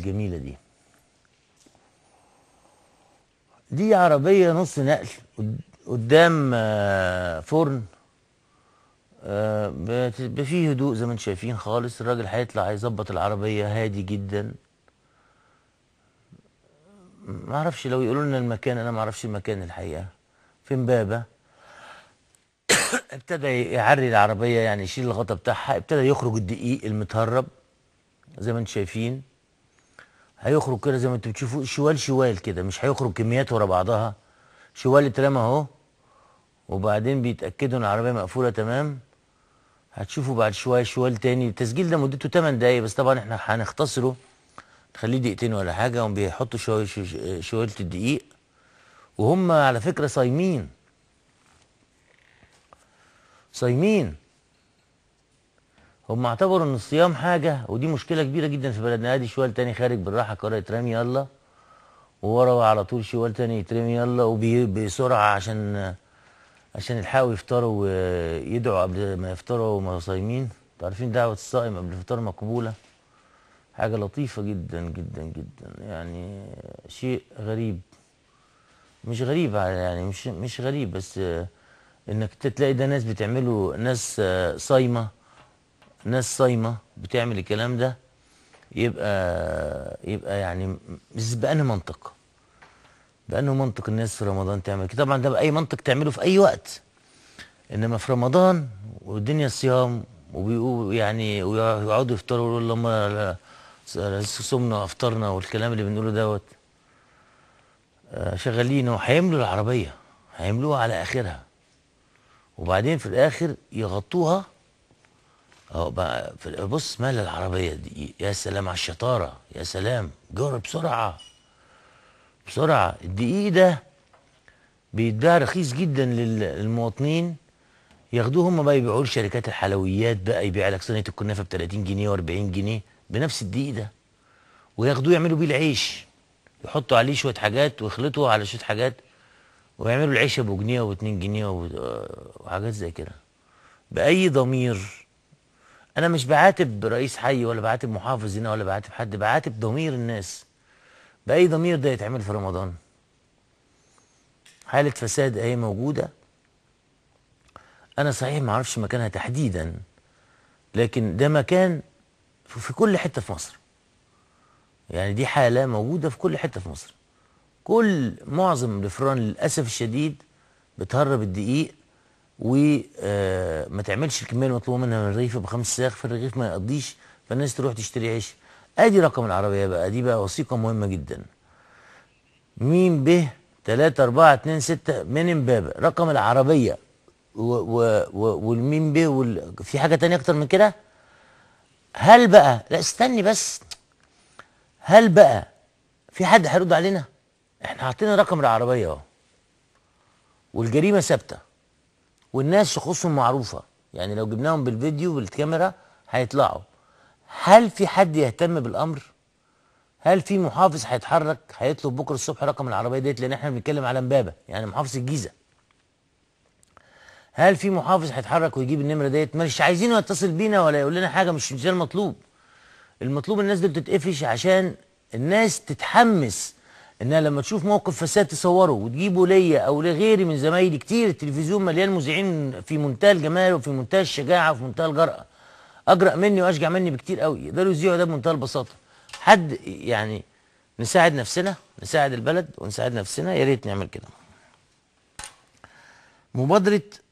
الجميلة دي دي عربية نص نقل قدام آه، فرن آه، بيبقى فيه هدوء زي ما انتم شايفين خالص الراجل هيطلع هيظبط العربية هادي جدا معرفش لو يقولوا لنا المكان انا معرفش المكان الحقيقة في امبابة ابتدى يعري العربية يعني يشيل الغطا بتاعها ابتدى يخرج الدقيق المتهرب زي ما انتم شايفين هيخرج كده زي ما انتم بتشوفوا شوال شوال كده مش هيخرج كميات ورا بعضها شوال اترمى اهو وبعدين بيتاكدوا ان العربيه مقفوله تمام هتشوفوا بعد شويه شوال تاني التسجيل ده مدته 8 دقايق بس طبعا احنا هنختصره نخليه دقيقتين ولا حاجه وبيحطوا بيحطوا شوال شوال الدقيق وهم على فكره صايمين صايمين هم اعتبروا ان الصيام حاجه ودي مشكله كبيره جدا في بلدنا ادي شوال تاني خارج بالراحه كره يترمي يلا وورا على طول شوال تاني يترمي يلا وبسرعه عشان عشان يلحقوا يفطروا ويدعوا قبل ما يفطروا وما صايمين عارفين دعوه الصائم قبل الفطار مقبوله حاجه لطيفه جدا جدا جدا يعني شيء غريب مش غريب يعني مش مش غريب بس انك تلاقي ده ناس بتعمله ناس صايمه ناس صايمه بتعمل الكلام ده يبقى يبقى يعني بأنه منطق بأنه منطق الناس في رمضان تعمل كده طبعا ده بأي منطق تعمله في أي وقت إنما في رمضان والدنيا صيام وبيقولوا يعني ويقعدوا يفطروا ويقولوا اللهم صمنا افطرنا والكلام اللي بنقوله دوت آه، شغالين وهيملوا العربيه هيملوها على اخرها وبعدين في الاخر يغطوها اه بقى بص مال العربيه دي يا سلام على الشطاره يا سلام جرب بسرعه بسرعه الدقيق ده بيتباع رخيص جدا للمواطنين ياخدوه هم بقى يبيعوه لشركات الحلويات بقى يبيع لك صينيه الكنافه ب 30 جنيه و40 جنيه بنفس الدقيق ده وياخدوه يعملوا بيه العيش يحطوا عليه شويه حاجات ويخلطوا على شويه حاجات ويعملوا العيش ابو جنيه و2 جنيه وحاجات زي كده باي ضمير انا مش بعاتب رئيس حي ولا بعاتب محافظ هنا ولا بعاتب حد بعاتب ضمير الناس باي ضمير ده يتعمل في رمضان حاله فساد اهي موجوده انا صحيح ما اعرفش مكانها تحديدا لكن ده مكان في كل حته في مصر يعني دي حاله موجوده في كل حته في مصر كل معظم الافران للاسف الشديد بتهرب الدقيق وما آه، تعملش الكميه المطلوبه منها من الرغيف بخمس ساخ فالرغيف ما يقضيش فالناس تروح تشتري عيش ادي رقم العربيه بقى دي بقى وثيقه مهمه جدا ميم ب 3 4 2 6 من امبابه رقم العربيه و و و والميم ب وال... في حاجه تانية اكتر من كده هل بقى لا استني بس هل بقى في حد هيرد علينا احنا حاطين رقم العربيه اهو والجريمه ثابته والناس شخصهم معروفه يعني لو جبناهم بالفيديو بالكاميرا هيطلعوا هل في حد يهتم بالامر هل في محافظ هيتحرك هيطلب بكره الصبح رقم العربيه ديت لان احنا بنتكلم على امبابه يعني محافظ الجيزه هل في محافظ هيتحرك ويجيب النمره ديت مش عايزينه يتصل بينا ولا يقول لنا حاجه مش مش المطلوب المطلوب الناس دي بتتقفش عشان الناس تتحمس انها لما تشوف موقف فساد تصوره وتجيبه ليا او لغيري من زمايلي كتير التلفزيون مليان مذيعين في منتهى الجمال وفي منتهى الشجاعه وفي منتهى الجرأه اجرأ مني واشجع مني بكتير قوي يقدروا يذيعوا ده بمنتهى البساطه حد يعني نساعد نفسنا نساعد البلد ونساعد نفسنا يا ريت نعمل كده مبادره